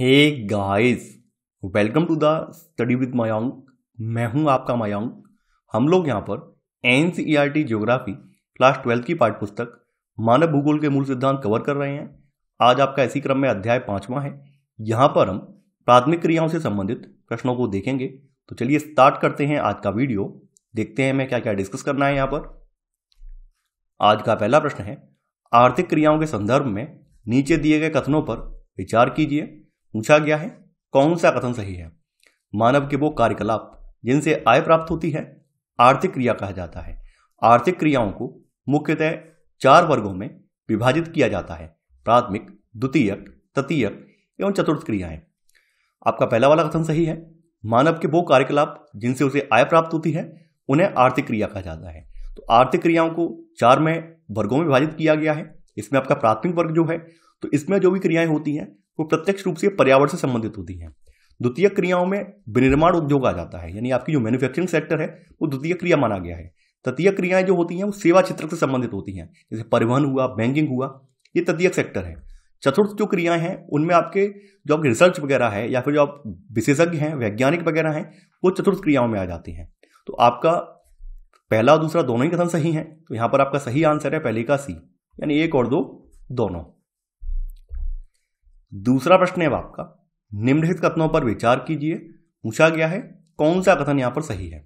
hey guys welcome to the study with Mayank मैं हूं आपका मायांक हम लोग यहां पर N C R T geography class twelfth की पाठ पुस्तक मानव भूगोल के मूल सिद्धांत कवर कर रहे हैं आज आपका इसी क्रम में अध्याय पांचवा है यहां पर हम प्राथमिक क्रियाओं से संबंधित प्रश्नों को देखेंगे तो चलिए स्टार्ट करते हैं आज का वीडियो देखते हैं हमें क्या क्या डिस्कस करना है यहाँ पर आज का पहला प्रश्न है आर्थिक क्रियाओं के संदर्भ में नीचे दिए गए कथनों पर विचार कीजिए पूछा गया है कौन सा कथन सही है मानव के वो कार्यकलाप जिनसे आय प्राप्त होती है आर्थिक क्रिया कहा जाता है आर्थिक क्रियाओं को मुख्यतः चार वर्गों में विभाजित किया जाता है प्राथमिक द्वितीयक तृतीयक एवं चतुर्थ क्रियाएं आपका पहला वाला कथन सही है मानव के वो कार्यकलाप जिनसे उसे आय प्राप्त होती है उन्हें आर्थिक क्रिया कहा जाता है तो आर्थिक क्रियाओं को चार में वर्गों में विभाजित किया गया है इसमें आपका प्राथमिक वर्ग जो है तो इसमें जो भी क्रियाएं होती हैं वो प्रत्यक्ष रूप से पर्यावरण से संबंधित होती हैं द्वितीय क्रियाओं में विनिर्माण उद्योग आ जाता है यानी आपकी जो मैन्युफैक्चरिंग सेक्टर है वो द्वितीय क्रिया माना गया है तृतीय क्रियाएं जो होती हैं वो सेवा क्षेत्र से संबंधित होती हैं जैसे परिवहन हुआ बैंकिंग हुआ ये तृतीय सेक्टर है चतुर्थ जो क्रियाएं हैं उनमें आपके जो आपके रिसर्च वगैरह है या फिर जो आप विशेषज्ञ हैं वैज्ञानिक वगैरह हैं वो चतुर्थ क्रियाओं में आ जाती हैं तो आपका पहला दूसरा दोनों ही कथन सही है तो यहाँ पर आपका सही आंसर है पहले का सी यानी एक और दो दोनों दूसरा प्रश्न है आपका निम्नलिखित कथनों पर विचार कीजिए पूछा गया है कौन सा कथन यहाँ पर सही है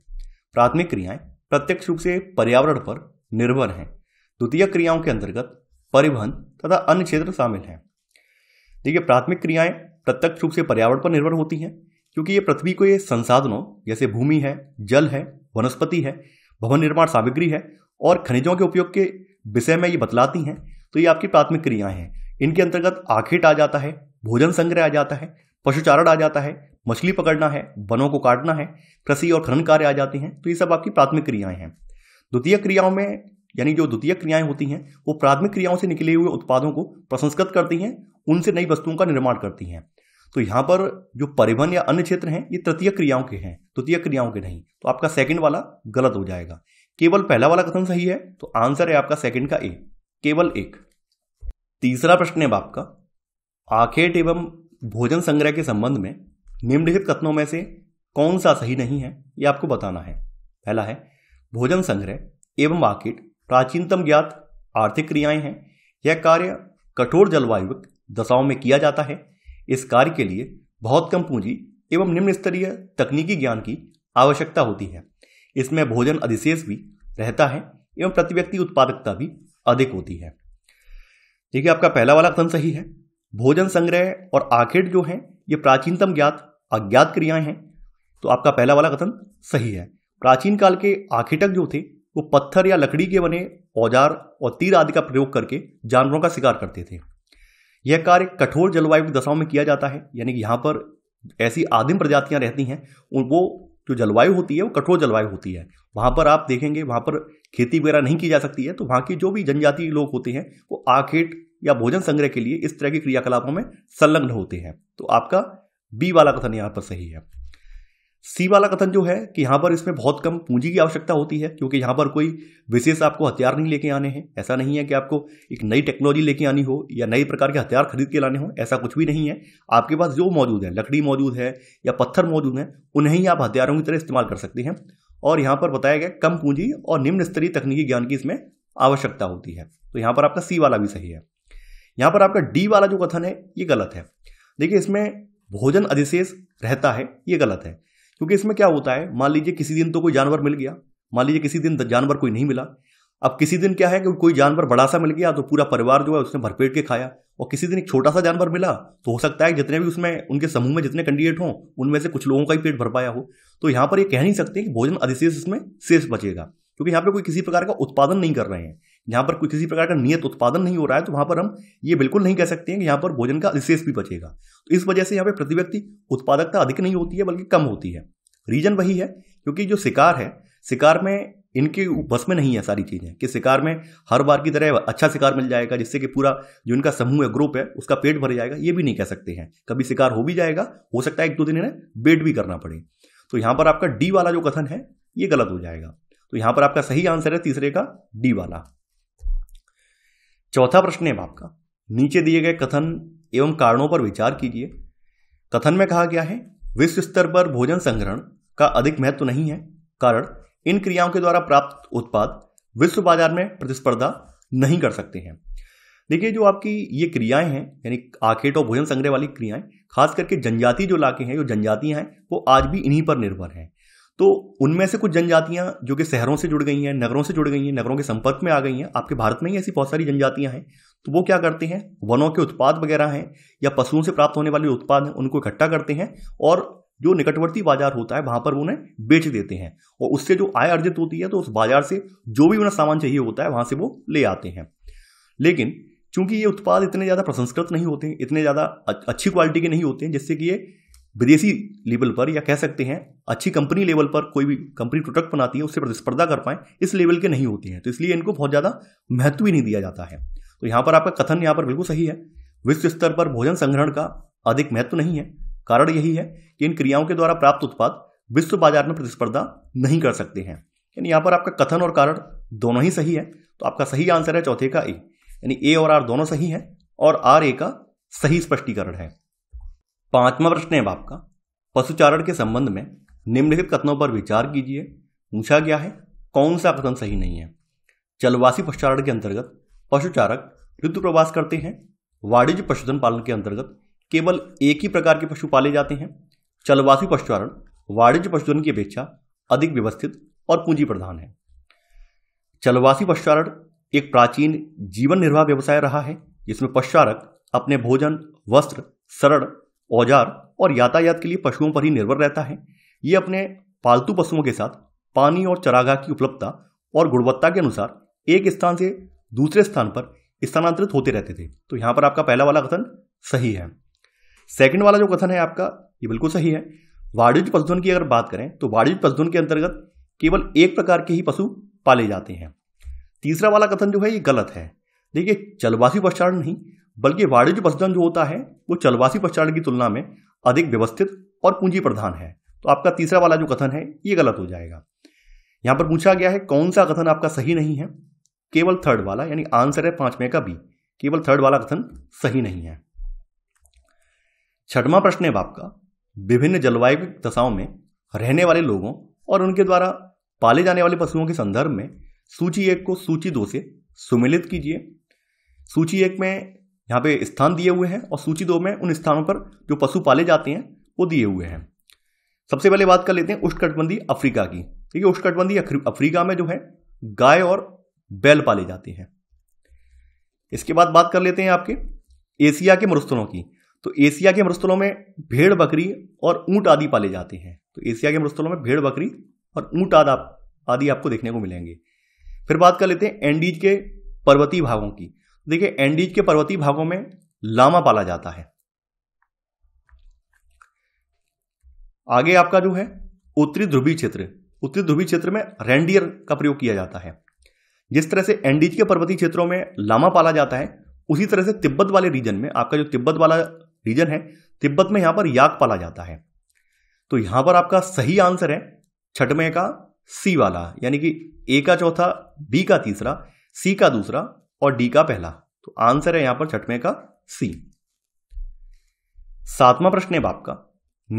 प्राथमिक क्रियाएं प्रत्यक्ष रूप से पर्यावरण पर निर्भर हैं द्वितीय क्रियाओं के अंतर्गत परिवहन तथा अन्य क्षेत्र शामिल हैं देखिए प्राथमिक क्रियाएं प्रत्यक्ष रूप से पर्यावरण पर निर्भर होती हैं क्योंकि ये पृथ्वी को ये संसाधनों जैसे भूमि है जल है वनस्पति है भवन निर्माण सामग्री है और खनिजों के उपयोग के विषय में ये बतलाती हैं तो ये आपकी प्राथमिक क्रियाएं हैं इनके अंतर्गत आखेट आ जाता है भोजन संग्रह आ जाता है पशुचारण आ जाता है मछली पकड़ना है वनों को काटना है कृषि और खनन कार्य आ जाते हैं तो ये सब आपकी प्राथमिक क्रियाएं हैं द्वितीय क्रियाओं में यानी जो द्वितीय क्रियाएं होती हैं वो प्राथमिक क्रियाओं से निकले हुए उत्पादों को प्रसंस्कृत करती हैं उनसे नई वस्तुओं का निर्माण करती हैं तो यहाँ पर जो परिवहन या अन्य क्षेत्र हैं ये तृतीय क्रियाओं के हैं तृतीय क्रियाओं के नहीं तो आपका सेकंड वाला गलत हो जाएगा केवल पहला वाला कथन सही है तो आंसर है आपका सेकंड का ए केवल एक तीसरा प्रश्न है आपका आखेट एवं भोजन संग्रह के संबंध में निम्नलिखित कथनों में से कौन सा सही नहीं है यह आपको बताना है पहला है भोजन संग्रह एवं आखेट प्राचीनतम ज्ञात आर्थिक क्रियाएं हैं यह कार्य कठोर जलवायु दशाओं में किया जाता है इस कार्य के लिए बहुत कम पूंजी एवं निम्न स्तरीय तकनीकी ज्ञान की आवश्यकता होती है इसमें भोजन अधिशेष भी रहता है एवं प्रति व्यक्ति उत्पादकता भी अधिक होती है देखिए आपका पहला वाला कथन सही है भोजन संग्रह और आखेट जो है ये प्राचीनतम ज्ञात अज्ञात क्रियाएं हैं तो आपका पहला वाला कथन सही है प्राचीन काल के आखेटक जो थे वो पत्थर या लकड़ी के बने औजार और तीर आदि का प्रयोग करके जानवरों का शिकार करते थे यह कार्य कठोर जलवायु की दशाओं में किया जाता है यानी कि यहाँ पर ऐसी आदिम प्रजातियाँ रहती हैं वो जो जलवायु होती है वो कठोर जलवायु होती है वहाँ पर आप देखेंगे वहाँ पर खेती वगैरह नहीं की जा सकती है तो वहाँ की जो भी जनजातीय लोग होते हैं वो आखेट या भोजन संग्रह के लिए इस तरह के क्रियाकलापों में संलग्न होते हैं तो आपका बी वाला कथन यहाँ पर सही है सी वाला कथन जो है कि यहाँ पर इसमें बहुत कम पूंजी की आवश्यकता होती है क्योंकि यहाँ पर कोई विशेष आपको हथियार नहीं लेके आने हैं ऐसा नहीं है कि आपको एक नई टेक्नोलॉजी लेके आनी हो या नए प्रकार के हथियार खरीद के लाने हो ऐसा कुछ भी नहीं है आपके पास जो मौजूद है लकड़ी मौजूद है या पत्थर मौजूद हैं उन्हें ही आप हथियारों की तरह इस्तेमाल कर सकते हैं और यहाँ पर बताया गया कम पूंजी और निम्न स्तरीय तकनीकी ज्ञान की इसमें आवश्यकता होती है तो यहाँ पर आपका सी वाला भी सही है यहाँ पर आपका डी वाला जो कथन है ये गलत है देखिए इसमें भोजन अधिशेष रहता है ये गलत है क्योंकि इसमें क्या होता है मान लीजिए किसी दिन तो कोई जानवर मिल गया मान लीजिए किसी दिन जानवर कोई नहीं मिला अब किसी दिन क्या है कि कोई जानवर बड़ा सा मिल गया तो पूरा परिवार जो है उसने भरपेट के खाया और किसी दिन एक छोटा सा जानवर मिला तो हो सकता है जितने भी उसमें उनके समूह में जितने कैंडिडेट हों उनमें से कुछ लोगों का ही पेट भर पाया हो तो यहाँ पर ये कह नहीं सकते कि भोजन अधिशेष इसमें शेष बचेगा क्योंकि यहाँ पर कोई किसी प्रकार का उत्पादन नहीं कर रहे हैं यहाँ पर कोई किसी प्रकार का नियत उत्पादन नहीं हो रहा है तो वहाँ पर हम ये बिल्कुल नहीं कह सकते हैं कि यहाँ पर भोजन का अधिशेष भी बचेगा तो इस वजह से यहाँ पर प्रति व्यक्ति उत्पादकता अधिक नहीं होती है बल्कि कम होती है रीजन वही है क्योंकि जो शिकार है शिकार में इनके बस में नहीं है सारी चीज़ें कि शिकार में हर बार की तरह अच्छा शिकार मिल जाएगा जिससे कि पूरा जो इनका समूह है ग्रुप है उसका पेट भर जाएगा ये भी नहीं कह सकते हैं कभी शिकार हो भी जाएगा हो सकता है एक दो दिन इन्हें वेट भी करना पड़े तो यहाँ पर आपका डी वाला जो कथन है ये गलत हो जाएगा तो यहाँ पर आपका सही आंसर है तीसरे का डी वाला चौथा प्रश्न है आपका नीचे दिए गए कथन एवं कारणों पर विचार कीजिए कथन में कहा गया है विश्व स्तर पर भोजन संग्रहण का अधिक महत्व नहीं है कारण इन क्रियाओं के द्वारा प्राप्त उत्पाद विश्व बाजार में प्रतिस्पर्धा नहीं कर सकते हैं देखिए जो आपकी ये क्रियाएं हैं यानी आखेट और भोजन संग्रह वाली क्रियाएं खास करके जनजाति जो इलाके हैं जो जनजातियां हैं वो आज भी इन्हीं पर निर्भर हैं तो उनमें से कुछ जनजातियां जो कि शहरों से जुड़ गई हैं नगरों से जुड़ गई हैं नगरों के संपर्क में आ गई हैं आपके भारत में ही ऐसी बहुत सारी जनजातियां हैं तो वो क्या करते हैं वनों के उत्पाद वगैरह हैं या पशुओं से प्राप्त होने वाले उत्पाद हैं उनको इकट्ठा करते हैं और जो निकटवर्ती बाजार होता है वहां पर उन्हें बेच देते हैं और उससे जो आय अर्जित होती है तो उस बाजार से जो भी उन्हें सामान चाहिए होता है वहां से वो ले आते हैं लेकिन चूंकि ये उत्पाद इतने ज़्यादा प्रसंस्कृत नहीं होते हैं इतने ज़्यादा अच्छी क्वालिटी के नहीं होते हैं जिससे कि ये विदेशी लेवल पर या कह सकते हैं अच्छी कंपनी लेवल पर कोई भी कंपनी प्रोडक्ट बनाती है उससे प्रतिस्पर्धा कर पाएँ इस लेवल के नहीं होते हैं तो इसलिए इनको बहुत ज़्यादा महत्व ही नहीं दिया जाता है तो यहाँ पर आपका कथन यहाँ पर बिल्कुल सही है विश्व स्तर पर भोजन संग्रहण का अधिक महत्व नहीं है कारण यही है कि इन क्रियाओं के द्वारा प्राप्त उत्पाद विश्व बाजार में प्रतिस्पर्धा नहीं कर सकते हैं यानी यहाँ पर आपका कथन और कारण दोनों ही सही है तो आपका सही आंसर है चौथे का ए यानी ए और आर दोनों सही है और आर ए का सही स्पष्टीकरण है पांचवा प्रश्न है आपका पशुचारण के संबंध में निम्नलिखित कथनों पर विचार कीजिए पूछा गया है कौन सा कथन सही नहीं है जलवासी पशुचारण के अंतर्गत पशुचारक ऋतु प्रवास करते हैं वाणिज्य पशुधन पालन के अंतर्गत केवल एक ही प्रकार के पशु पाले जाते हैं चलवासी पशुचारण वाणिज्य पशुधन की अपेक्षा अधिक व्यवस्थित और पूंजी प्रधान है चलवासी पशुचारण एक प्राचीन जीवन निर्वाह व्यवसाय रहा है जिसमें पशुचारक अपने भोजन वस्त्र सरण औजार और यातायात के लिए पशुओं पर ही निर्भर रहता है ये अपने पालतू पशुओं के साथ पानी और चरागाह की उपलब्धता और गुणवत्ता के अनुसार एक स्थान से दूसरे स्थान पर स्थानांतरित होते रहते थे तो यहां पर आपका पहला वाला कथन सही है सेकंड वाला जो कथन है आपका ये बिल्कुल सही है वाणिज्य पशुधन की अगर बात करें तो वाणिज्य पशुधन के अंतर्गत केवल एक प्रकार के ही पशु पाले जाते हैं तीसरा वाला कथन जो है ये गलत है देखिए चलवासी पश्चारण नहीं बल्कि वाणिज्य पशुधन जो होता है वो चलवासी पश्चारण की तुलना में अधिक व्यवस्थित और पूंजी प्रधान है तो आपका तीसरा वाला जो कथन है ये गलत हो जाएगा यहां पर पूछा गया है कौन सा कथन आपका सही नहीं है केवल थर्ड वाला यानी आंसर है पांचवें का बी केवल थर्ड वाला कथन सही नहीं है छठवां प्रश्न है आपका विभिन्न जलवायु दशाओं में रहने वाले लोगों और उनके द्वारा पाले जाने वाले पशुओं के संदर्भ में सूची एक को सूची दो से सुमिलित कीजिए सूची एक में यहाँ पे स्थान दिए हुए हैं और सूची दो में उन स्थानों पर जो पशु पाले जाते हैं वो दिए हुए हैं सबसे पहले बात कर लेते हैं उष्णकटबंधी अफ्रीका की देखिए उष्णकटबंधी अफ्रीका में जो है गाय और बैल पाली जाती हैं इसके बाद बात कर लेते हैं आपके एशिया के मरुस्थलों की तो एशिया के मरुस्थलों में भेड़ बकरी और ऊंट आदि पाले जाते हैं तो एशिया के मरुस्थलों में भेड़ बकरी और ऊंट आदि आदि आपको देखने को मिलेंगे फिर बात कर लेते हैं एंडीज के पर्वतीय भागों की देखिए एंडीज के पर्वतीय भागों में लामा पाला जाता है आगे आपका जो है उत्तरी ध्रुवी क्षेत्र उत्तरी ध्रुवी क्षेत्र में रेंडियर का प्रयोग किया जाता है जिस तरह से एंडीज के पर्वतीय क्षेत्रों में लामा पाला जाता है उसी तरह से तिब्बत वाले रीजन में आपका जो तिब्बत वाला रीजन है तिब्बत में यहां पर याक पाला जाता है तो यहां पर आपका सही आंसर है छठमे का सी वाला यानी कि ए का चौथा बी का तीसरा सी का दूसरा और डी का पहला तो आंसर है यहां पर छठमे का सी सातवां प्रश्न है बाप का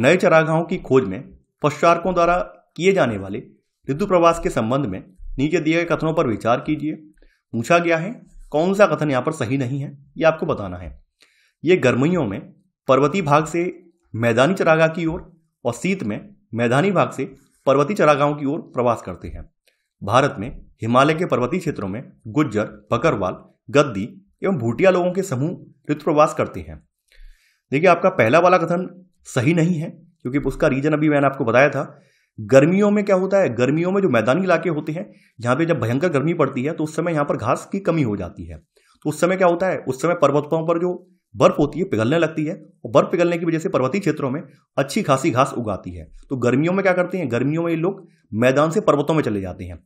नए चरागाहों की खोज में पश्चारकों द्वारा किए जाने वाले ऋतु प्रवास के संबंध में नीचे दिए गए कथनों पर विचार कीजिए पूछा गया है कौन सा कथन यहाँ पर सही नहीं है ये आपको बताना है ये गर्मियों में पर्वतीय भाग से मैदानी चरागाह की ओर और, और शीत में मैदानी भाग से पर्वतीय चरागाहों की ओर प्रवास करते हैं भारत में हिमालय के पर्वतीय क्षेत्रों में गुज्जर बकरवाल गद्दी एवं भूटिया लोगों के समूह ऋतु प्रवास करते हैं देखिए आपका पहला वाला कथन सही नहीं है क्योंकि उसका रीजन अभी मैंने आपको बताया था गर्मियों में क्या होता है गर्मियों में जो मैदानी इलाके होते हैं यहाँ पे जब भयंकर गर्मी पड़ती है तो उस समय यहाँ पर घास की कमी हो जाती है तो उस समय क्या होता है उस समय पर्वतों पर जो बर्फ होती है पिघलने लगती है और बर्फ पिघलने की वजह से पर्वतीय क्षेत्रों में अच्छी खासी घास उगाती है तो गर्मियों में क्या करते हैं गर्मियों में ये लोग मैदान से पर्वतों में चले जाते हैं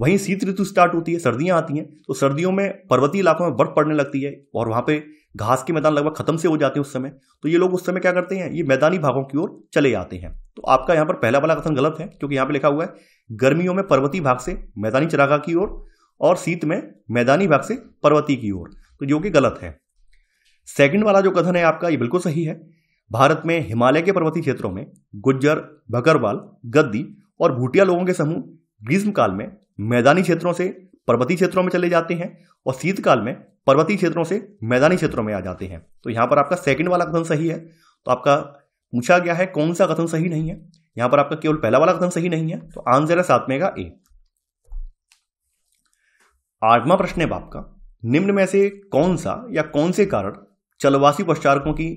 वहीं शीत ऋतु स्टार्ट होती है सर्दियां आती हैं तो सर्दियों में पर्वतीय इलाकों में बर्फ़ पड़ने लगती है और वहाँ पे घास के मैदान लगभग खत्म से हो जाते हैं उस समय तो ये लोग उस समय क्या करते हैं ये मैदानी भागों की ओर चले जाते हैं तो आपका यहाँ पर पहला वाला कथन गलत है क्योंकि यहाँ पर लिखा हुआ है गर्मियों में पर्वतीय भाग से मैदानी चरागा की ओर और, और शीत में मैदानी भाग से पर्वतीय की ओर तो जो कि गलत है सेकंड वाला जो कथन है आपका ये बिल्कुल सही है भारत में हिमालय के पर्वतीय क्षेत्रों में गुज्जर भकरवाल गद्दी और भूटिया लोगों के समूह ग्रीष्मकाल में मैदानी क्षेत्रों से पर्वतीय क्षेत्रों में चले जाते हैं और शीतकाल में पर्वतीय क्षेत्रों से मैदानी क्षेत्रों में आ जाते हैं तो यहाँ पर आपका सेकंड वाला कथन सही है तो आपका पूछा गया है कौन सा कथन सही नहीं है यहाँ पर आपका केवल पहला वाला कथन सही नहीं है तो आंसर है सातवें का ए आठवां प्रश्न है बाप का निम्न में से कौन सा या कौन से कारण चलवासी पश्चारकों की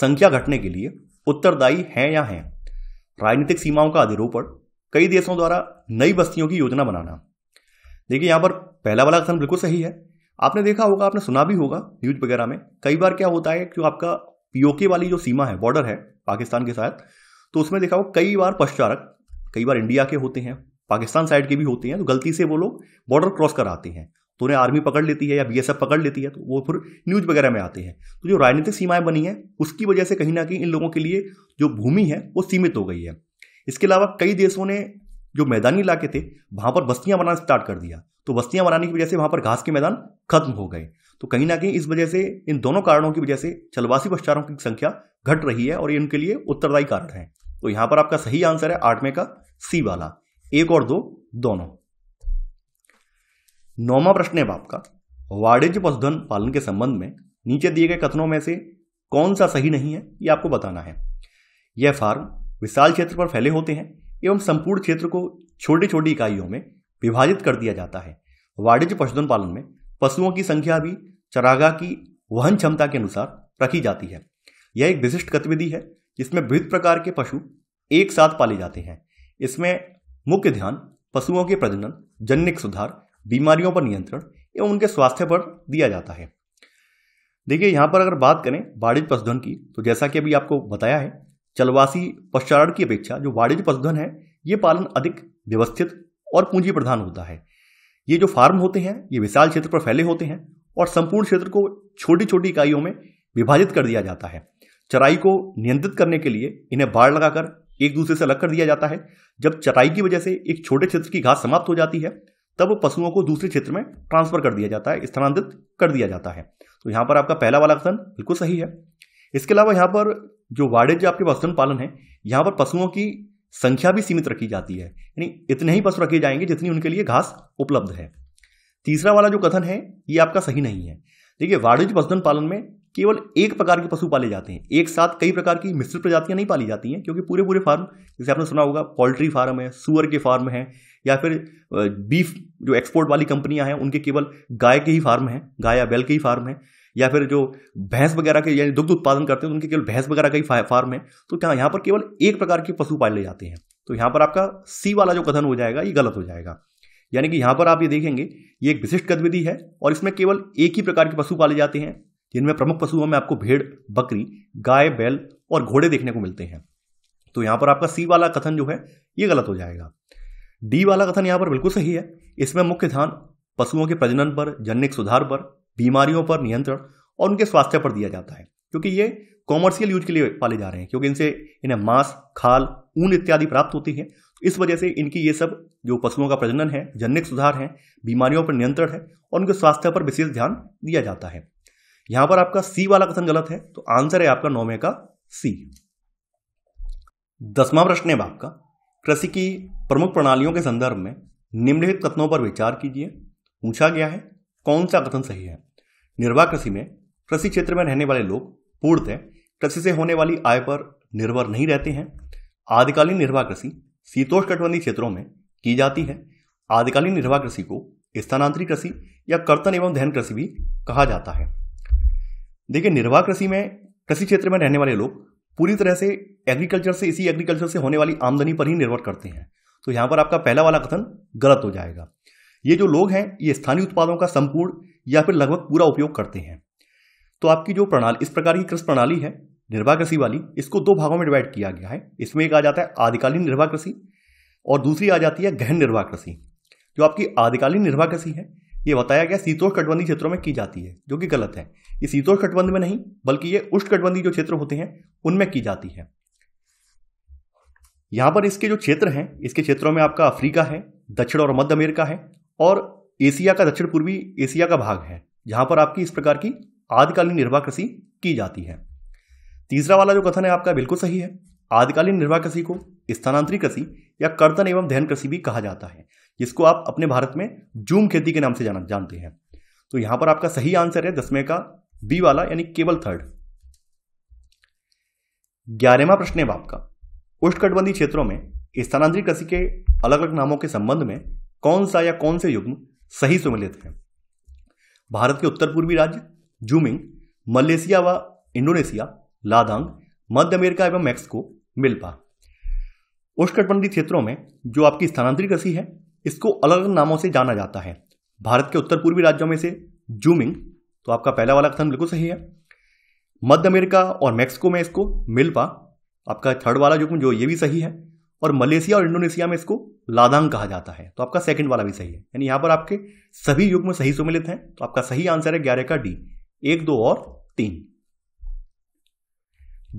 संख्या घटने के लिए उत्तरदायी है या है राजनीतिक सीमाओं का अधिरोपण कई देशों द्वारा नई बस्तियों की योजना बनाना देखिए यहाँ पर पहला वाला कथन बिल्कुल सही है आपने देखा होगा आपने सुना भी होगा न्यूज वगैरह में कई बार क्या होता है कि आपका पीओके वाली जो सीमा है बॉर्डर है पाकिस्तान के साथ तो उसमें देखा हो कई बार पश्चारक कई बार इंडिया के होते हैं पाकिस्तान साइड के भी होते हैं तो गलती से वो लोग बॉर्डर क्रॉस कर आते हैं तो उन्हें आर्मी पकड़ लेती है या बीएसएफ पकड़ लेती है तो वो फिर न्यूज वगैरह में आते हैं तो जो राजनीतिक सीमाएं बनी हैं उसकी वजह से कहीं ना कहीं इन लोगों के लिए जो भूमि है वो सीमित हो गई है इसके अलावा कई देशों ने जो मैदानी इलाके थे वहाँ पर बस्तियाँ बनाना स्टार्ट कर दिया तो बस्तियाँ बनाने की वजह से वहाँ पर घास के मैदान खत्म हो गए तो कहीं ना कहीं इस वजह से इन दोनों कारणों की वजह से चलवासी पश्चारों की संख्या घट रही है और ये उनके लिए उत्तरदायी कारण है तो यहाँ पर आपका सही आंसर है आठवें का सी वाला एक और दो दोनों नौवा प्रश्न है आपका वाणिज्य पशुधन पालन के संबंध में नीचे दिए गए कथनों में से कौन सा सही नहीं है ये आपको बताना है यह फार्म विशाल क्षेत्र पर फैले होते हैं एवं संपूर्ण क्षेत्र को छोटी छोटी इकाइयों में विभाजित कर दिया जाता है वाणिज्य पशुधन पालन में पशुओं की संख्या भी चरागाह की वहन क्षमता के अनुसार रखी जाती है यह एक विशिष्ट गतिविधि है जिसमें विविध प्रकार के पशु एक साथ पाले जाते हैं इसमें मुख्य ध्यान पशुओं के प्रजनन जनिक सुधार बीमारियों पर नियंत्रण एवं उनके स्वास्थ्य पर दिया जाता है देखिए यहाँ पर अगर बात करें वाणिज्य पशुधन की तो जैसा कि अभी आपको बताया है चलवासी पश्चारण की अपेक्षा जो वाणिज्य पशुधन है ये पालन अधिक व्यवस्थित और पूंजी प्रधान होता है ये जो फार्म होते हैं ये विशाल क्षेत्र पर फैले होते हैं और संपूर्ण क्षेत्र को छोटी छोटी इकाइयों में विभाजित कर दिया जाता है चराई को नियंत्रित करने के लिए इन्हें बाढ़ लगाकर एक दूसरे से अलग कर दिया जाता है जब चराई की वजह से एक छोटे क्षेत्र की घास समाप्त हो जाती है तब पशुओं को दूसरे क्षेत्र में ट्रांसफर कर दिया जाता है स्थानांतरित कर दिया जाता है तो यहाँ पर आपका पहला वाला कथन बिल्कुल सही है इसके अलावा यहाँ पर जो वाणिज्य आपके पशुधन पालन है यहाँ पर पशुओं की संख्या भी सीमित रखी जाती है यानी इतने ही पशु रखे जाएंगे जितनी उनके लिए घास उपलब्ध है तीसरा वाला जो कथन है ये आपका सही नहीं है देखिए वाणिज्य पशुधन पालन में केवल एक प्रकार के पशु पाले जाते हैं एक साथ कई प्रकार की मिश्रित प्रजातियां नहीं पाली जाती हैं क्योंकि पूरे पूरे फार्म जैसे आपने सुना होगा पोल्ट्री फार्म है सुअर के फार्म हैं या फिर बीफ जो एक्सपोर्ट वाली कंपनियां हैं उनके केवल गाय के ही फार्म हैं गाय या बैल के ही फार्म हैं या फिर जो भैंस वगैरह के यानी दुग्ध उत्पादन करते हैं तो उनके केवल भैंस वगैरह का ही फार्म है तो क्या यहाँ पर केवल एक प्रकार के पशु पाले जाते हैं तो यहाँ पर आपका सी वाला जो कथन हो जाएगा ये गलत हो जाएगा यानी कि यहाँ पर आप ये देखेंगे ये एक विशिष्ट गतिविधि है और इसमें केवल एक ही प्रकार के पशु पाले जाते हैं जिनमें प्रमुख पशुओं में आपको भेड़ बकरी गाय बैल और घोड़े देखने को मिलते हैं तो यहाँ पर आपका सी वाला कथन जो है ये गलत हो जाएगा डी वाला कथन यहाँ पर बिल्कुल सही है इसमें मुख्य ध्यान पशुओं के प्रजनन पर जनिक सुधार पर बीमारियों पर नियंत्रण और उनके स्वास्थ्य पर दिया जाता है क्योंकि ये कॉमर्शियल यूज के लिए पाले जा रहे हैं क्योंकि इनसे इन्हें मांस खाल ऊन इत्यादि प्राप्त होती है इस वजह से इनकी ये सब जो पशुओं का प्रजनन है जनिक सुधार है बीमारियों पर नियंत्रण है और उनके स्वास्थ्य पर विशेष ध्यान दिया जाता है यहां पर आपका सी वाला कथन गलत है तो आंसर है आपका नौवे का सी दसवा प्रश्न है आपका कृषि की प्रमुख प्रणालियों के संदर्भ में निम्नलिखित कथनों पर विचार कीजिए पूछा गया है कौन सा कथन सही है निर्वाह कृषि में कृषि क्षेत्र में रहने वाले लोग पूर्णतः कृषि से होने वाली आय पर निर्भर नहीं रहते हैं आदिकालीन निर्वाह कृषि शीतोष कटबंधी क्षेत्रों में की जाती है आदिकालीन निर्वाह कृषि को स्थानांतरित कृषि या कर्तन एवं दहन कृषि भी कहा जाता है देखिए निर्वाह कृषि में कृषि क्षेत्र में रहने वाले लोग पूरी तरह से एग्रीकल्चर से इसी एग्रीकल्चर से होने वाली आमदनी पर ही निर्भर करते हैं तो यहाँ पर आपका पहला वाला कथन गलत हो जाएगा ये जो लोग हैं ये स्थानीय उत्पादों का संपूर्ण या फिर लगभग पूरा उपयोग करते हैं तो आपकी जो प्रणाली इस प्रकार की कृषि प्रणाली है निर्वाह कृषि वाली इसको दो भागों में डिवाइड किया गया है इसमें एक आ जाता है आदिकालीन निर्वाह कृषि और दूसरी आ जाती है गहन निर्वाह कृषि जो आपकी आदिकालीन निर्वाह कृषि है ये बताया गया शीतोष कटबंधी क्षेत्रों में की जाती है जो कि गलत है ये कटबंध में नहीं बल्कि ये कटबंधी जो क्षेत्र होते हैं उनमें की जाती है यहाँ पर इसके जो क्षेत्र हैं इसके क्षेत्रों में आपका अफ्रीका है दक्षिण और मध्य अमेरिका है और एशिया का दक्षिण पूर्वी एशिया का भाग है जहां पर आपकी इस प्रकार की आदिकालीन निर्वाह कृषि की जाती है तीसरा वाला जो कथन है आपका बिल्कुल सही है आदिकालीन निर्वाह कृषि को स्थानांतरित कृषि या कर्तन एवं दहन कृषि भी कहा जाता है जिसको आप अपने भारत में जूम खेती के नाम से जाना जानते हैं तो यहां पर आपका सही आंसर है दसवें का बी वाला यानी केवल थर्ड ग्यारहवा प्रश्न है आपका उष्णकटबंधीय क्षेत्रों में स्थानांतरित कृषि के अलग अलग नामों के संबंध में कौन सा या कौन से युग्म सही सुमिलित हैं भारत के उत्तर पूर्वी राज्य जूमिंग मलेशिया व इंडोनेशिया लादांग मध्य अमेरिका एवं मैक्सिको मिल्पा उष्णकटबंधीय क्षेत्रों में जो आपकी स्थानांतरित कृषि है इसको अलग अलग नामों से जाना जाता है भारत के उत्तर पूर्वी राज्यों में से जूमिंग तो आपका पहला वाला कथन बिल्कुल सही है मध्य अमेरिका और मैक्सिको में इसको मिल्पा आपका थर्ड वाला जो जो ये भी सही है और मलेशिया और इंडोनेशिया में इसको लादांग कहा जाता है तो आपका सेकंड वाला भी सही है यानी यहां पर आपके सभी युग में सही सुमिलित हैं तो आपका सही आंसर है ग्यारह का डी एक दो और तीन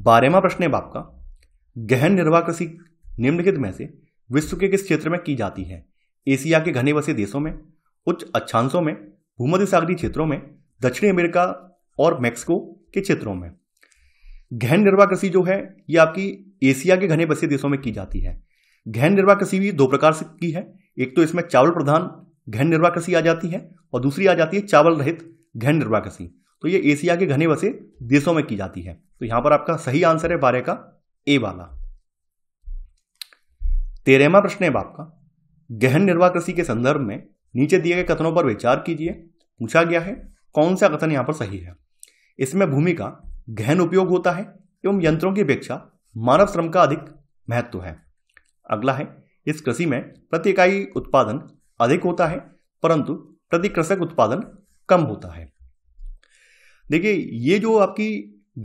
बारहवा प्रश्न है आपका गहन निर्वाह कृषि निम्नलिखित में से विश्व के किस क्षेत्र में की जाती है एशिया के घने बसे देशों में उच्च अच्छांशों में भूमध्य सागरीय क्षेत्रों में दक्षिणी अमेरिका और मेक्सिको के क्षेत्रों में गहन निर्वाह कृषि जो है ये आपकी एशिया के घने बसे देशों में की जाती है गहन निर्वाह कृषि भी दो प्रकार से की है एक तो इसमें चावल प्रधान गहन निर्वाह कृषि आ जाती है और दूसरी आ जाती है चावल रहित गहन निर्वाह कृषि तो ये एशिया के घने बसे देशों में की जाती है तो यहां पर आपका सही आंसर है बारह का ए वाला तेरहवा प्रश्न है आपका गहन निर्वाह कृषि के संदर्भ में नीचे दिए गए कथनों पर विचार कीजिए पूछा गया है कौन सा कथन यहां पर सही है इसमें भूमिका गहन उपयोग होता है एवं यंत्रों की अपेक्षा मानव श्रम का अधिक महत्व है अगला है इस कृषि में प्रति इकाई उत्पादन अधिक होता है परंतु प्रति कृषक उत्पादन कम होता है देखिए ये जो आपकी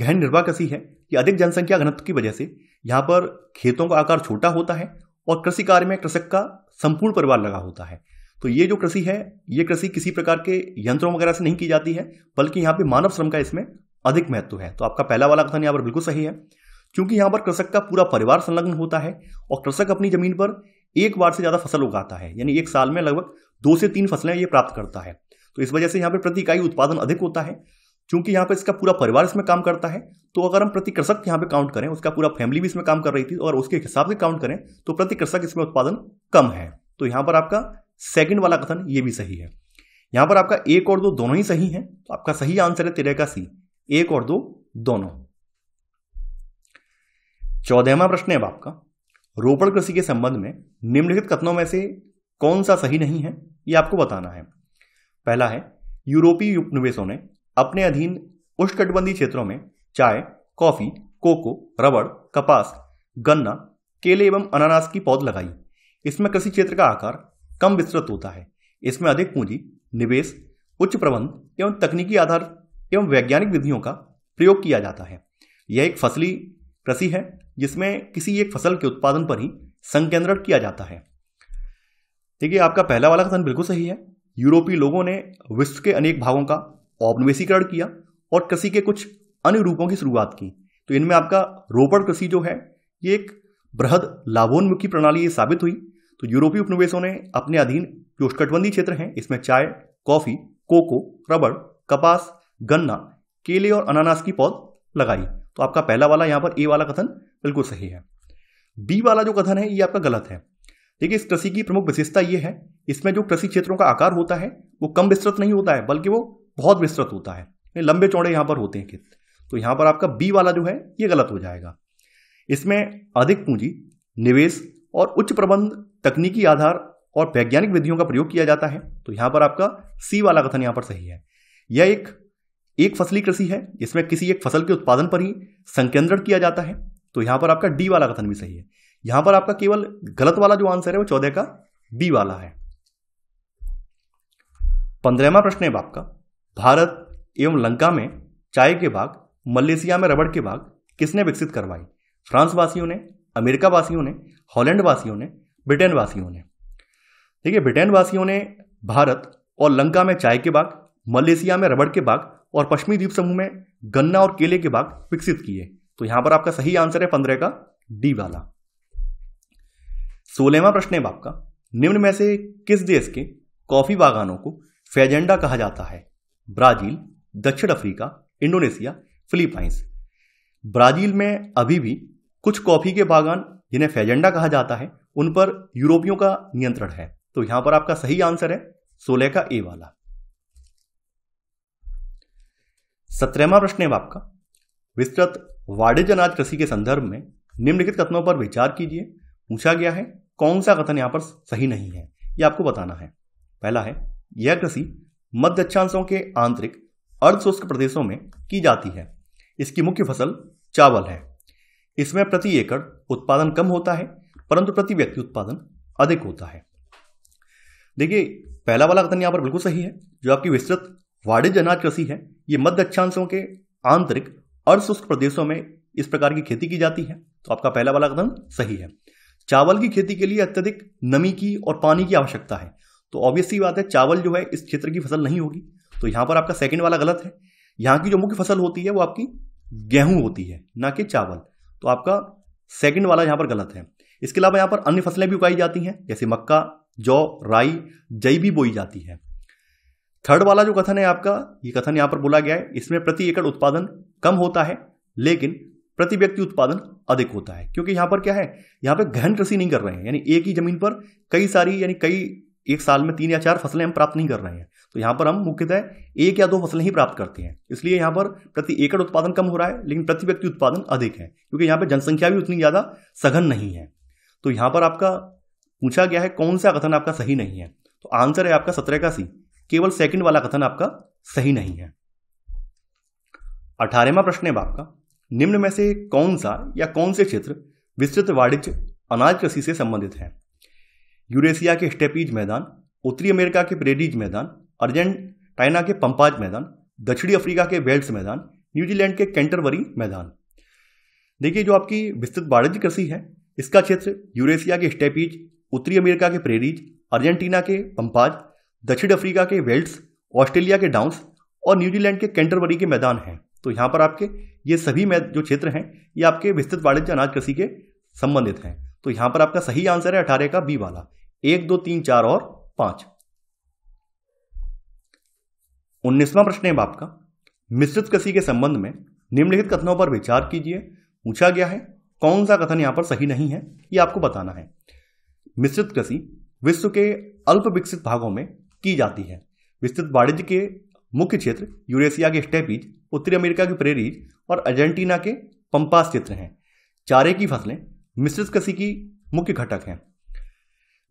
गहन निर्वाह कृषि है ये अधिक जनसंख्या घनत्व की वजह से यहाँ पर खेतों का आकार छोटा होता है और कृषि कार्य में कृषक का संपूर्ण परिवार लगा होता है तो ये जो कृषि है ये कृषि किसी प्रकार के यंत्रों वगैरह से नहीं की जाती है बल्कि यहाँ पे मानव श्रम का इसमें अधिक महत्व है तो आपका पहला वाला कथन यहाँ पर बिल्कुल सही है क्योंकि यहाँ पर कृषक का पूरा परिवार संलग्न होता है और कृषक अपनी जमीन पर एक बार से ज़्यादा फसल उगाता है यानी एक साल में लगभग दो से तीन फसलें ये प्राप्त करता है तो इस वजह से यहाँ पर प्रति इकाई उत्पादन अधिक होता है क्योंकि यहाँ पर इसका पूरा परिवार इसमें काम करता है तो अगर हम प्रति कृषक यहाँ पर काउंट करें उसका पूरा फैमिली भी इसमें काम कर रही थी और उसके हिसाब से काउंट करें तो प्रति कृषक इसमें उत्पादन कम है तो यहाँ पर आपका सेकंड वाला कथन ये भी सही है यहाँ पर आपका एक और दो दोनों ही सही है तो आपका सही आंसर है तेरे का सी एक और दो दोनों चौदहवा प्रश्न है आपका रोपण कृषि के संबंध में निम्नलिखित कथनों में से कौन सा सही नहीं है यह आपको बताना है पहला है यूरोपीय उपनिवेशों ने अपने अधीन उष्णकटिबंधीय क्षेत्रों में चाय कॉफी कोको रबड़ कपास गन्ना केले एवं अनानास की पौध लगाई इसमें कृषि क्षेत्र का आकार कम विस्तृत होता है इसमें अधिक पूंजी निवेश उच्च प्रबंध एवं तकनीकी आधार एवं वैज्ञानिक विधियों का प्रयोग किया जाता है यह एक फसली कृषि है जिसमें किसी एक फसल के उत्पादन पर ही संकेंद्रण किया जाता है देखिए आपका पहला वाला कथन बिल्कुल सही है यूरोपीय लोगों ने विश्व के अनेक भागों का औपनिवेशीकरण किया और कृषि के कुछ अन्य रूपों की शुरुआत की तो इनमें आपका रोपड़ कृषि जो है ये एक बृहद लाभोन्मुखी प्रणाली ये साबित हुई तो यूरोपीय उपनिवेशों ने अपने अधीन जो उष्कटबंदी क्षेत्र हैं इसमें चाय कॉफी कोको रबड़ कपास गन्ना केले और अनानास की पौध लगाई तो आपका पहला वाला यहाँ पर ए वाला कथन बिल्कुल सही है बी वाला जो कथन है ये आपका गलत है देखिए इस कृषि की प्रमुख विशेषता ये है इसमें जो कृषि क्षेत्रों का आकार होता है वो कम विस्तृत नहीं होता है बल्कि वो बहुत विस्तृत होता है लंबे चौड़े यहाँ पर होते हैं खेत तो यहाँ पर आपका बी वाला जो है ये गलत हो जाएगा इसमें अधिक पूंजी निवेश और उच्च प्रबंध तकनीकी आधार और वैज्ञानिक विधियों का प्रयोग किया जाता है तो यहाँ पर आपका सी वाला कथन यहाँ पर सही है यह एक एक फसली कृषि है इसमें किसी एक फसल के उत्पादन पर ही संकेंद्रण किया जाता है तो यहां पर आपका डी वाला कथन भी सही है यहां पर आपका केवल गलत वाला जो आंसर है वो चौदह का बी वाला है पंद्रहवा प्रश्न है आपका भारत एवं लंका में चाय के बाग मलेशिया में रबड़ के बाग किसने विकसित करवाई फ्रांस वासियों ने अमेरिका वासियों ने हॉलैंड वासियों ने ब्रिटेन वासियों ने देखिए ब्रिटेन वासियों ने भारत और लंका में चाय के बाग मलेशिया में रबड़ के बाग और पश्चिमी द्वीप समूह में गन्ना और केले के बाग विकसित किए तो यहां पर आपका सही आंसर है पंद्रह का डी वाला सोलहवा प्रश्न है आपका निम्न में से किस देश के कॉफी बागानों को फेजेंडा कहा जाता है ब्राजील दक्षिण अफ्रीका इंडोनेशिया फिलीपाइंस ब्राजील में अभी भी कुछ कॉफी के बागान जिन्हें फेजेंडा कहा जाता है उन पर यूरोपियों का नियंत्रण है तो यहां पर आपका सही आंसर है सोलह का ए वाला सत्रहवा प्रश्न है आपका विस्तृत वाणिज्य अनाज कृषि के संदर्भ में निम्नलिखित कथनों पर विचार कीजिए पूछा गया है कौन सा कथन यहाँ पर सही नहीं है यह आपको बताना है पहला है यह कृषि मध्य अक्षांशों के आंतरिक अर्धशुष्क प्रदेशों में की जाती है इसकी मुख्य फसल चावल है इसमें प्रति एकड़ उत्पादन कम होता है परंतु प्रति व्यक्ति उत्पादन अधिक होता है देखिए पहला वाला कथन यहाँ पर बिल्कुल सही है जो आपकी विस्तृत वाणिज्य अनाज कृषि है ये मध्य अक्षांशों के आंतरिक अर्धशुष्क प्रदेशों में इस प्रकार की खेती की जाती है तो आपका पहला वाला कदम सही है चावल की खेती के लिए अत्यधिक नमी की और पानी की आवश्यकता है तो ऑब्वियसली बात है चावल जो है इस क्षेत्र की फसल नहीं होगी तो यहाँ पर आपका सेकेंड वाला गलत है यहाँ की जो मुख्य फसल होती है वो आपकी गेहूं होती है ना कि चावल तो आपका सेकेंड वाला यहाँ पर गलत है इसके अलावा यहाँ पर अन्य फसलें भी उगाई जाती हैं जैसे मक्का जौ राई जई भी बोई जाती है थर्ड वाला जो कथन है आपका ये कथन यहाँ पर बोला गया है इसमें प्रति एकड़ उत्पादन कम होता है लेकिन प्रति व्यक्ति उत्पादन अधिक होता है क्योंकि यहां पर क्या है यहां पर गहन कृषि नहीं कर रहे हैं यानी एक ही जमीन पर कई सारी यानी कई एक साल में तीन या चार फसलें हम प्राप्त नहीं कर रहे हैं तो यहां पर हम मुख्यतः एक या दो फसलें ही प्राप्त करते हैं इसलिए यहाँ पर प्रति एकड़ उत्पादन कम हो रहा है लेकिन प्रति व्यक्ति उत्पादन अधिक है क्योंकि यहाँ पर जनसंख्या भी उतनी ज़्यादा सघन नहीं है तो यहां पर आपका पूछा गया है कौन सा कथन आपका सही नहीं है तो आंसर है आपका सत्रह का सी केवल सेकंड वाला कथन आपका सही नहीं है अठारहवा प्रश्न है आपका निम्न में से कौन सा या कौन से क्षेत्र विस्तृत वाणिज्य अनाज कृषि से संबंधित है यूरेशिया के स्टेपीज मैदान उत्तरी अमेरिका के प्रेडीज मैदान अर्जेंटाइना के पंपाज मैदान दक्षिणी अफ्रीका के वेल्स मैदान न्यूजीलैंड के कैंटरवरी मैदान देखिए जो आपकी विस्तृत वाणिज्य कृषि है इसका क्षेत्र यूरेशिया के स्टेपीज उत्तरी अमेरिका के प्रेरीज अर्जेंटीना के पंपाज दक्षिण अफ्रीका के वेल्ट्स ऑस्ट्रेलिया के डाउन्स और न्यूजीलैंड के कैंटरबरी के मैदान हैं तो यहाँ पर आपके ये सभी जो क्षेत्र हैं ये आपके विस्तृत वाणिज्य अनाज कृषि के संबंधित हैं तो यहाँ पर आपका सही आंसर है अठारह का बी वाला एक दो तीन चार और पाँच उन्नीसवां प्रश्न है आपका मिश्रित कृषि के संबंध में निम्नलिखित कथनों पर विचार कीजिए पूछा गया है कौन सा कथन यहाँ पर सही नहीं है ये आपको बताना है मिश्रित कृषि विश्व के अल्प विकसित भागों में की जाती है विस्तृत वाणिज्य के मुख्य क्षेत्र यूरेशिया के स्टेपीज उत्तरी अमेरिका के प्रेरीज और अर्जेंटीना के पंपास क्षेत्र हैं चारे की फसलें मिश्रित कृषि की मुख्य घटक हैं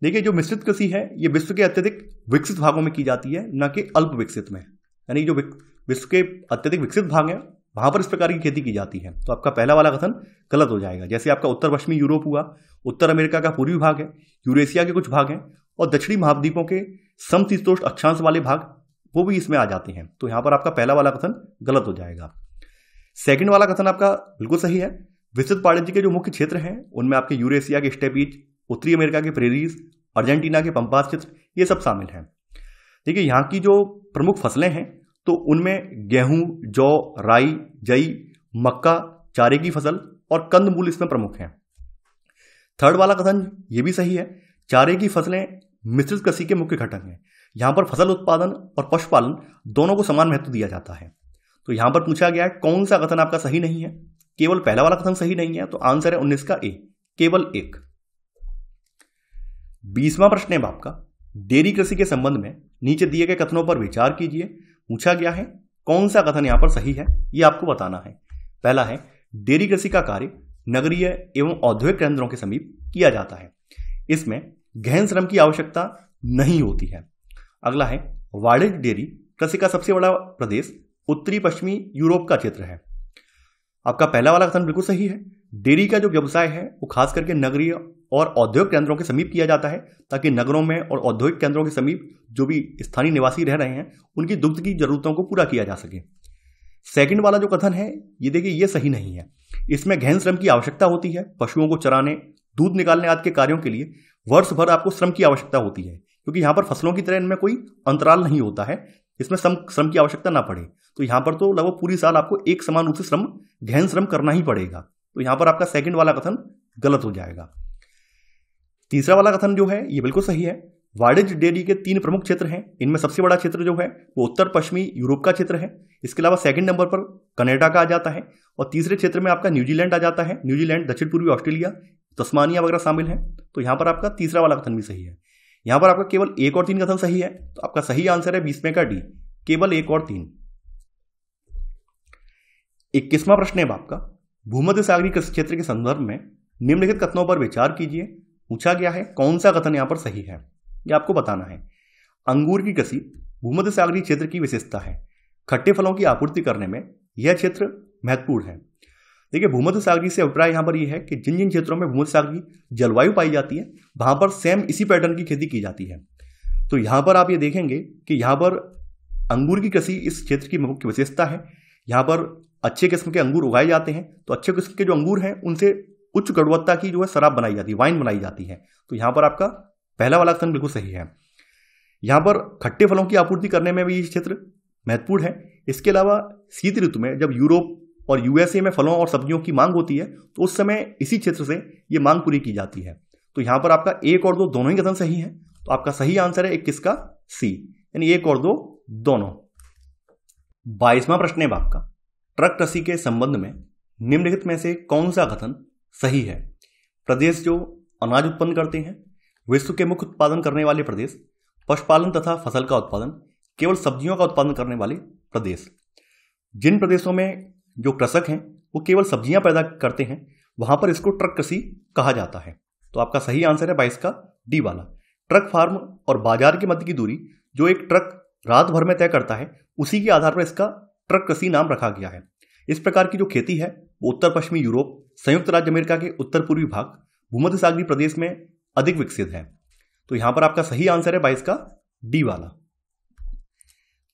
देखिए जो मिश्रित कृषि है ये विश्व के अत्यधिक विकसित भागों में की जाती है न कि अल्प विकसित में यानी जो विश्व के अत्यधिक विकसित भाग हैं वहाँ पर इस प्रकार की खेती की जाती है तो आपका पहला वाला कथन गलत हो जाएगा जैसे आपका उत्तर पश्चिमी यूरोप हुआ उत्तर अमेरिका का पूर्वी भाग है यूरेशिया के कुछ भाग हैं और दक्षिणी महाद्वीपों के समशीतोष्ण अक्षांश वाले भाग वो भी इसमें आ जाते हैं तो यहां पर आपका पहला वाला कथन गलत हो जाएगा सेकंड वाला कथन आपका बिल्कुल सही है विस्तृत पाणिज्य के जो मुख्य क्षेत्र हैं उनमें आपके यूरेशिया के स्टेपीज उत्तरी अमेरिका के प्रेरीज अर्जेंटीना के पंपास क्षेत्र ये सब शामिल हैं देखिए यहाँ की जो प्रमुख फसलें हैं तो उनमें गेहूं जौ राई जई मक्का चारे की फसल और कंद मूल इसमें प्रमुख हैं थर्ड वाला कथन ये भी सही है चारे की फसलें मिश्रित कृषि के मुख्य घटक हैं यहाँ पर फसल उत्पादन और पशुपालन दोनों को समान महत्व दिया जाता है तो यहाँ पर पूछा गया है कौन सा कथन आपका सही नहीं है केवल पहला वाला कथन सही नहीं है तो आंसर है उन्नीस का ए केवल एक बीसवा प्रश्न है आपका डेयरी कृषि के संबंध में नीचे दिए गए कथनों पर विचार कीजिए पूछा गया है कौन सा कथन यहाँ पर सही है ये आपको बताना है पहला है डेयरी कृषि का कार्य नगरीय एवं औद्योगिक केंद्रों के समीप किया जाता है इसमें गहन श्रम की आवश्यकता नहीं होती है अगला है वाणिज्य डेयरी कृषि का सबसे बड़ा प्रदेश उत्तरी पश्चिमी यूरोप का क्षेत्र है आपका पहला वाला कथन बिल्कुल सही है डेयरी का जो व्यवसाय है वो खास करके नगरीय और औद्योगिक केंद्रों के समीप किया जाता है ताकि नगरों में और औद्योगिक केंद्रों के समीप जो भी स्थानीय निवासी रह रहे हैं उनकी दुग्ध की जरूरतों को पूरा किया जा सके सेकंड वाला जो कथन है ये देखिए ये सही नहीं है इसमें गहन श्रम की आवश्यकता होती है पशुओं को चराने दूध निकालने आदि के कार्यों के लिए वर्ष भर आपको श्रम की आवश्यकता होती है क्योंकि यहाँ पर फसलों की तरह इनमें कोई अंतराल नहीं होता है इसमें श्रम श्रम की आवश्यकता ना पड़े तो यहाँ पर तो लगभग पूरी साल आपको एक समान रूप से श्रम गहन श्रम करना ही पड़ेगा तो यहाँ पर आपका सेकंड वाला कथन गलत हो जाएगा तीसरा वाला कथन जो है ये बिल्कुल सही है वाणिज्य डेयरी के तीन प्रमुख क्षेत्र हैं इनमें सबसे बड़ा क्षेत्र जो है वो उत्तर पश्चिमी यूरोप का क्षेत्र है इसके अलावा सेकंड नंबर पर कनाडा का आ जाता है और तीसरे क्षेत्र में आपका न्यूजीलैंड आ जाता है न्यूजीलैंड दक्षिण पूर्वी ऑस्ट्रेलिया तस्मानिया वगैरह शामिल है तो यहाँ पर आपका तीसरा वाला कथन भी सही है यहाँ पर आपका केवल एक और तीन कथन सही है तो आपका सही आंसर है बीसवें का डी केवल एक और तीन इक्कीसवां प्रश्न है आपका भूमध्य सागरी कृषि क्षेत्र के संदर्भ में निम्नलिखित कथनों पर विचार कीजिए पूछा गया है कौन सा कथन यहाँ पर सही है ये आपको बताना है अंगूर की कृषि भूमध्य सागरी क्षेत्र की विशेषता है खट्टे फलों की आपूर्ति करने में यह क्षेत्र महत्वपूर्ण है देखिए भूमध्य सागरी से अभिप्राय यहाँ पर यह है कि जिन जिन क्षेत्रों में भूमध्य सागरी जलवायु पाई जाती है वहाँ पर सेम इसी पैटर्न की खेती की जाती है तो यहाँ पर आप ये देखेंगे कि यहाँ पर अंगूर की कृषि इस क्षेत्र की मुख्य विशेषता है यहाँ पर अच्छे किस्म के अंगूर उगाए जाते हैं तो अच्छे किस्म के जो अंगूर हैं उनसे उच्च गुणवत्ता की जो है शराब बनाई जाती है वाइन बनाई जाती है तो यहाँ पर आपका पहला वाला क्षण बिल्कुल सही है यहाँ पर खट्टे फलों की आपूर्ति करने में भी ये क्षेत्र महत्वपूर्ण है इसके अलावा शीत ऋतु में जब यूरोप और यूएसए में फलों और सब्जियों की मांग होती है तो उस समय इसी क्षेत्र से ये मांग पूरी की जाती है तो यहाँ पर आपका एक और दो दोनों ही कथन सही है तो आपका सही आंसर है एक किसका सी यानी एक और दो दोनों बाईसवां प्रश्न है आपका ट्रक रसी के संबंध में निम्नलिखित में से कौन सा कथन सही है प्रदेश जो अनाज उत्पन्न करते हैं विश्व के मुख्य उत्पादन करने वाले प्रदेश पशुपालन तथा फसल का उत्पादन केवल सब्जियों का उत्पादन करने वाले प्रदेश जिन प्रदेशों में जो कृषक हैं वो केवल सब्जियां पैदा करते हैं वहां पर इसको ट्रक कृषि कहा जाता है तो आपका सही आंसर है बाईस का डी वाला ट्रक फार्म और बाजार के मध्य की दूरी जो एक ट्रक रात भर में तय करता है उसी के आधार पर इसका ट्रक कृषि नाम रखा गया है इस प्रकार की जो खेती है वो उत्तर पश्चिमी यूरोप संयुक्त राज्य अमेरिका के उत्तर पूर्वी भाग भूमध्य सागरी प्रदेश में अधिक विकसित है तो यहां पर आपका सही आंसर है बाईस का डी वाला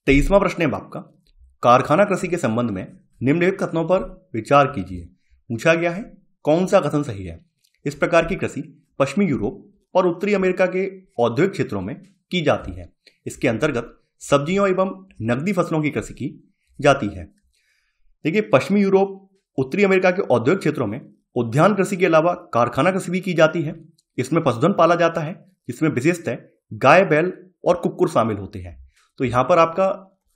तेईसवा प्रश्न है आपका कारखाना कृषि के संबंध में निम्नलिखित कथनों पर विचार कीजिए पूछा गया है कौन सा कथन सही है इस प्रकार की कृषि पश्चिमी यूरोप और उत्तरी अमेरिका के औद्योगिक क्षेत्रों में की जाती है इसके अंतर्गत सब्जियों एवं नकदी फसलों की कृषि की जाती है देखिए पश्चिमी यूरोप उत्तरी अमेरिका के औद्योगिक क्षेत्रों में उद्यान कृषि के अलावा कारखाना कृषि भी की जाती है इसमें पशुधन पाला जाता है जिसमें विशेषतः गाय बैल और कुक्कुर शामिल होते हैं तो यहाँ पर आपका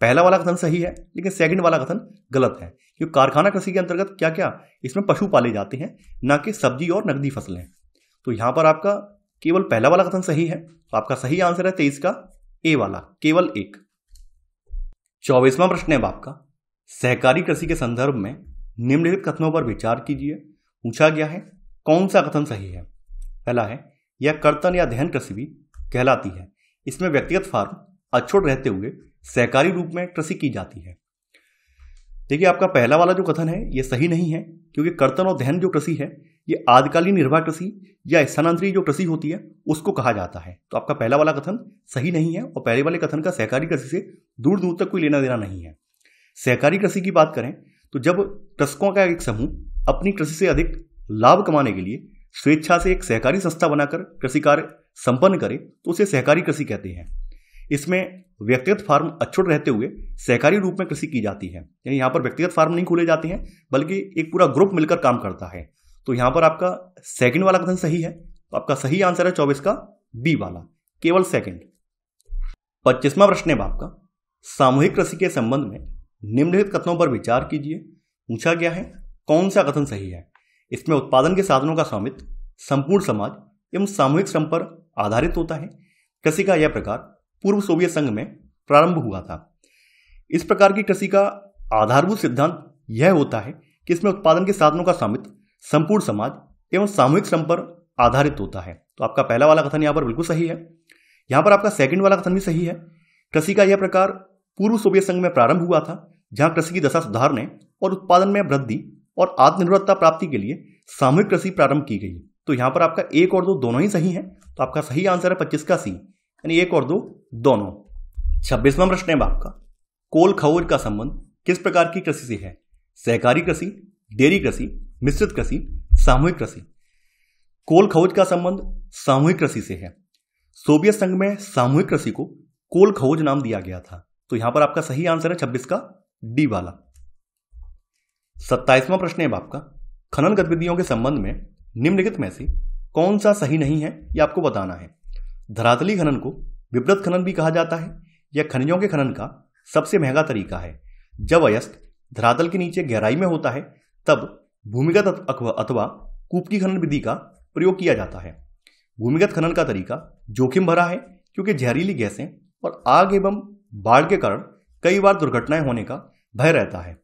पहला वाला कथन सही है लेकिन सेकंड वाला कथन गलत है क्योंकि कारखाना कृषि के अंतर्गत क्या क्या इसमें पशु पाले जाते हैं ना कि सब्जी और नकदी फसलें तो यहाँ पर आपका केवल पहला वाला कथन सही है तो आपका सही आंसर है तेईस का ए वाला केवल एक चौबीसवां प्रश्न है आपका सहकारी कृषि के संदर्भ में निम्नलिखित कथनों पर विचार कीजिए पूछा गया है कौन सा कथन सही है पहला है यह कर्तन या दहन कृषि भी कहलाती है इसमें व्यक्तिगत फार्म अछूट रहते हुए सहकारी रूप में कृषि की जाती है देखिए आपका पहला वाला जो कथन है ये सही नहीं है क्योंकि कर्तन और दहन जो कृषि है ये आदकालीन निर्वाह कृषि या स्थानांतरी जो कृषि होती है उसको कहा जाता है तो आपका पहला वाला कथन सही नहीं है और पहले वाले कथन का सहकारी कृषि से दूर दूर तक कोई लेना देना नहीं है सहकारी कृषि की बात करें तो जब कृषकों का एक समूह अपनी कृषि से अधिक लाभ कमाने के लिए स्वेच्छा से एक सहकारी संस्था बनाकर कृषि कार्य संपन्न करे तो उसे सहकारी कृषि कहते हैं इसमें व्यक्तिगत फार्म अछूट रहते हुए सहकारी रूप में कृषि की जाती है यानी यहाँ पर व्यक्तिगत फार्म नहीं खोले जाते हैं बल्कि एक पूरा ग्रुप मिलकर काम करता है तो यहाँ पर आपका सेकंड वाला कथन सही है तो आपका सही आंसर है चौबीस का बी वाला केवल सेकंड पच्चीसवा प्रश्न है का सामूहिक कृषि के संबंध में निम्नलिखित कथनों पर विचार कीजिए पूछा गया है कौन सा कथन सही है इसमें उत्पादन के साधनों का स्वामित्व संपूर्ण समाज एवं सामूहिक श्रम पर आधारित होता है कृषि का यह प्रकार पूर्व सोवियत संघ में प्रारंभ हुआ था इस प्रकार की कृषि का आधारभूत सिद्धांत यह होता है कि इसमें उत्पादन के साधनों का स्वामित्व संपूर्ण समाज एवं सामूहिक श्रम पर आधारित होता है तो आपका पहला वाला कथन यहाँ पर बिल्कुल सही है यहाँ पर आपका सेकंड वाला कथन भी सही है कृषि का यह प्रकार पूर्व सोवियत संघ में प्रारंभ हुआ था जहाँ कृषि की दशा सुधारने और उत्पादन में वृद्धि और आत्मनिर्भरता प्राप्ति के लिए सामूहिक कृषि प्रारंभ की गई तो यहाँ पर आपका एक और दो दोनों ही सही है तो आपका सही आंसर है पच्चीस का सी यानी एक और दो दोनों छब्बीसवां प्रश्न है आपका कोल खऊर का संबंध किस प्रकार की कृषि से है सहकारी कृषि डेयरी कृषि मिश्रित कृषि सामूहिक कृषि कोल खौज का संबंध सामूहिक कृषि से है सोवियत संघ में सामूहिक कृषि को कोल खौज नाम दिया गया था तो यहां पर आपका सही आंसर है छब्बीस का डी वाला सत्ताईसवां प्रश्न है आपका खनन गतिविधियों के संबंध में निम्नलिखित में से कौन सा सही नहीं है यह आपको बताना है धरातली खनन को विपरत खनन भी कहा जाता है यह खनिजों के खनन का सबसे महंगा तरीका है जब अयस्क धरातल के नीचे गहराई में होता है तब भूमिगत अथवा कूप की खनन विधि का प्रयोग किया जाता है भूमिगत खनन का तरीका जोखिम भरा है क्योंकि जहरीली गैसें और आग एवं बाढ़ के कारण कई बार दुर्घटनाएं होने का भय रहता है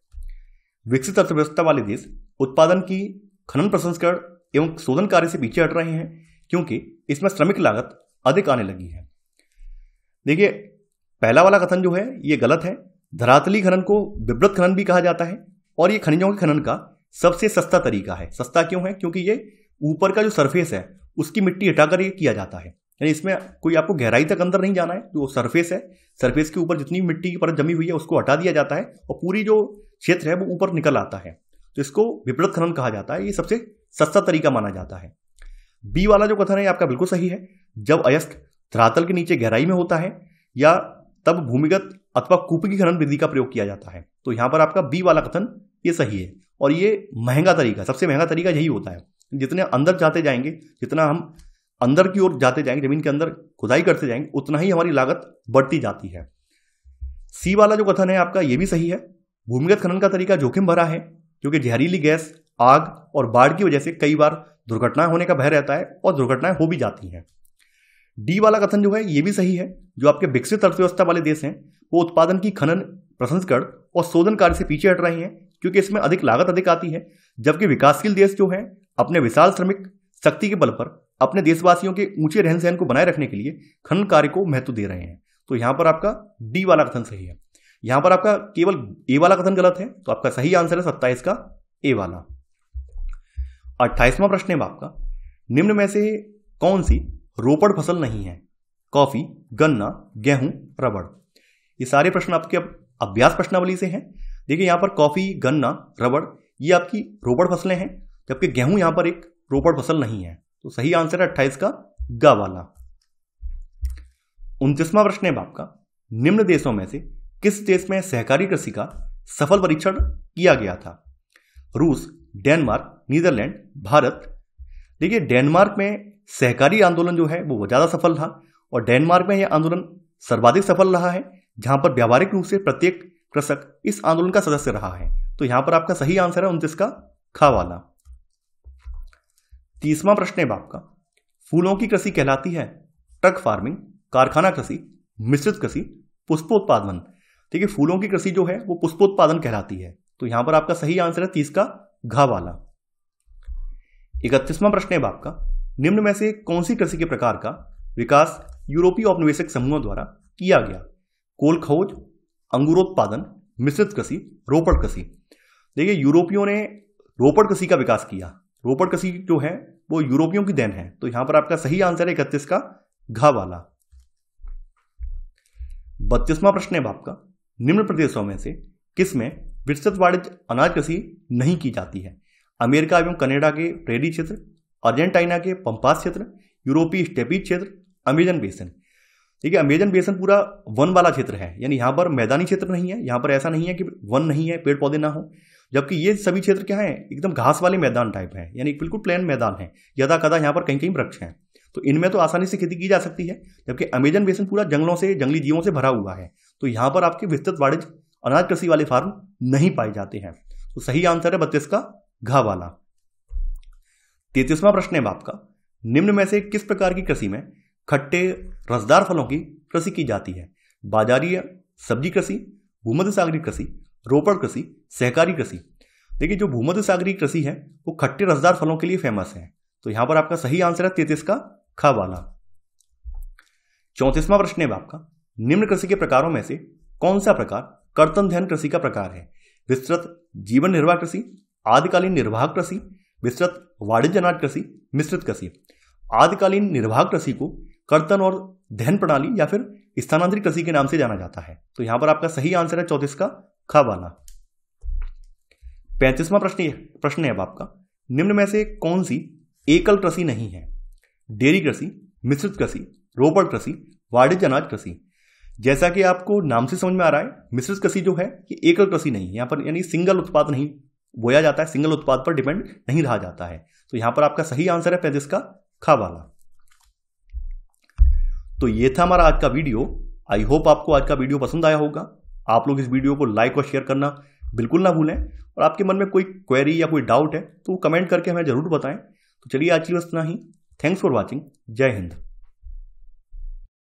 विकसित अर्थव्यवस्था वाले देश उत्पादन की खनन प्रसंस्करण एवं शोधन कार्य से पीछे हट रहे हैं क्योंकि इसमें श्रमिक लागत अधिक आने लगी है देखिए पहला वाला कथन जो है ये गलत है धरातली खनन को विवृत खनन भी कहा जाता है और ये खनिजों के खनन का सबसे सस्ता तरीका है सस्ता क्यों है क्योंकि ये ऊपर का जो सरफेस है उसकी मिट्टी हटाकर ये किया जाता है यानी इसमें कोई आपको गहराई तक अंदर नहीं जाना है जो सरफेस है सरफेस के ऊपर जितनी मिट्टी की परत जमी हुई है उसको हटा दिया जाता है और पूरी जो क्षेत्र है वो ऊपर निकल आता है तो इसको विपरीत खनन कहा जाता है ये सबसे सस्ता तरीका माना जाता है बी वाला जो कथन है आपका बिल्कुल सही है जब अयस्क धरातल के नीचे गहराई में होता है या तब भूमिगत अथवा कूप की खनन विधि का प्रयोग किया जाता है तो यहाँ पर आपका बी वाला कथन ये सही है और ये महंगा तरीका सबसे महंगा तरीका यही होता है जितने अंदर जाते जाएंगे जितना हम अंदर की ओर जाते जाएंगे जमीन के अंदर खुदाई करते जाएंगे उतना ही हमारी लागत बढ़ती जाती है सी वाला जो कथन है आपका ये भी सही है भूमिगत खनन का तरीका जोखिम भरा है क्योंकि जहरीली गैस आग और बाढ़ की वजह से कई बार दुर्घटनाएं होने का भय रहता है और दुर्घटनाएं हो भी जाती हैं डी वाला कथन जो है ये भी सही है जो आपके विकसित अर्थव्यवस्था वाले देश हैं वो उत्पादन की खनन प्रसंस्करण और शोधन कार्य से पीछे हट रहे हैं क्योंकि इसमें अधिक लागत अधिक आती है जबकि विकासशील देश जो हैं अपने विशाल श्रमिक शक्ति के बल पर अपने देशवासियों के ऊंचे रहन सहन को बनाए रखने के लिए खनन कार्य को महत्व दे रहे हैं तो यहाँ पर आपका डी वाला कथन सही है यहाँ पर आपका केवल ए वाला कथन गलत है तो आपका सही आंसर है सत्ताईस का ए वाला अट्ठाईसवां प्रश्न है आपका निम्न में से कौन सी रोपड़ फसल नहीं है कॉफ़ी गन्ना गेहूं रबड़ ये सारे प्रश्न आपके अभ्यास प्रश्नावली से हैं देखिए यहाँ पर कॉफ़ी गन्ना रबड़ ये आपकी रोपड़ फसलें हैं जबकि गेहूं यहाँ पर एक रोपड़ फसल नहीं है तो सही आंसर है अट्ठाईस का ग वाला उनतीसवा प्रश्न है आपका निम्न देशों में से किस देश में सहकारी कृषि का सफल परीक्षण किया गया था रूस डेनमार्क नीदरलैंड भारत देखिए डेनमार्क में सहकारी आंदोलन जो है वो ज़्यादा सफल रहा और डेनमार्क में यह आंदोलन सर्वाधिक सफल रहा है जहाँ पर व्यावहारिक रूप से प्रत्येक कृषक इस आंदोलन का सदस्य रहा है तो यहाँ पर आपका सही आंसर है उनतीस का खा वाला तीसवा प्रश्न है आपका फूलों की कृषि कहलाती है ट्रक फार्मिंग कारखाना कृषि मिश्रित कृषि पुष्पोत्पादन ठीक है फूलों की कृषि जो है वो पुष्पोत्पादन कहलाती है तो यहां पर आपका सही आंसर है तीस का घा वाला इकतीसवां प्रश्न है आपका निम्न में से कौन सी कृषि के प्रकार का विकास यूरोपीय औपनिवेशिक समूहों द्वारा किया गया कोल खोज अंगूरोत्पादन मिश्रित कृषि रोपड़ कृषि देखिए यूरोपियों ने रोपड़ कृषि का विकास किया रोपड़ कृषि जो है वो यूरोपियों की देन है तो यहां पर आपका सही आंसर है इकतीस का घा वाला बत्तीसवां प्रश्न है आपका निम्न प्रदेशों में से किसमें विस्तृत वाणिज्य अनाज कृषि नहीं की जाती है अमेरिका एवं कनेडा के प्रेरी क्षेत्र अर्जेंटाइना के पंपास क्षेत्र यूरोपीय स्टेपी क्षेत्र अमेजन बेसन देखिए अमेजन बेसन पूरा वन वाला क्षेत्र है यानी यहाँ पर मैदानी क्षेत्र नहीं है यहाँ पर ऐसा नहीं है कि वन नहीं है पेड़ पौधे ना हो जबकि ये सभी क्षेत्र क्या हैं एकदम घास वाले मैदान टाइप है यानी बिल्कुल प्लेन मैदान है यदा कदा यहाँ पर कहीं कहीं वृक्ष हैं तो इनमें तो आसानी से खेती की जा सकती है जबकि अमेजन बेसन पूरा जंगलों से जंगली जीवों से भरा हुआ है तो यहाँ पर आपके विस्तृत वाणिज्य अनाज कृषि वाले फार्म नहीं पाए जाते हैं तो सही आंसर है बत्तीस का घा वाला तेतीसवां प्रश्न है आपका निम्न में से किस प्रकार की कृषि में खट्टे रसदार फलों की कृषि की जाती है बाजारीय सब्जी कृषि भूमध्य सागरी कृषि रोपड़ कृषि सहकारी कृषि देखिए जो भूमध्य सागरी कृषि है वो खट्टे रसदार फलों के लिए फेमस है तो यहां पर आपका सही आंसर है तेतीस का खा वाला चौंतीसवां प्रश्न है आपका निम्न कृषि के प्रकारों में से कौन सा प्रकार कर्तन ध्यान कृषि का प्रकार है विस्तृत जीवन निर्वाह कृषि आदिकालीन निर्वाह कृषि विस्तृत वाणिज्य अनाज कृषि मिश्रित कृषि आदिकालीन निर्वाह कृषि को कर्तन और धन प्रणाली या फिर स्थानांतरित कृषि के नाम से जाना जाता है तो यहां पर आपका सही आंसर है चौतीस का ख वाला पैंतीसवा प्रश्न प्रश्न है अब आपका निम्न में से कौन सी एकल कृषि नहीं है डेयरी कृषि मिश्रित कृषि रोपड़ कृषि वाणिज्य अनाज कृषि जैसा कि आपको नाम से समझ में आ रहा है मिश्रित कृषि जो है ये एकल कृषि नहीं है यहाँ पर यानी सिंगल उत्पाद नहीं बोया जाता है सिंगल उत्पाद पर डिपेंड नहीं रहा जाता है तो यहां पर आपका सही आंसर है प्रदेश का खा वाला तो ये था हमारा आज का वीडियो आई होप आपको आज का वीडियो पसंद आया होगा आप लोग इस वीडियो को लाइक और शेयर करना बिल्कुल ना भूलें और आपके मन में कोई क्वेरी या कोई डाउट है तो वो कमेंट करके हमें ज़रूर बताएं तो चलिए आज की लिए इतना ही थैंक्स फॉर वॉचिंग जय हिंद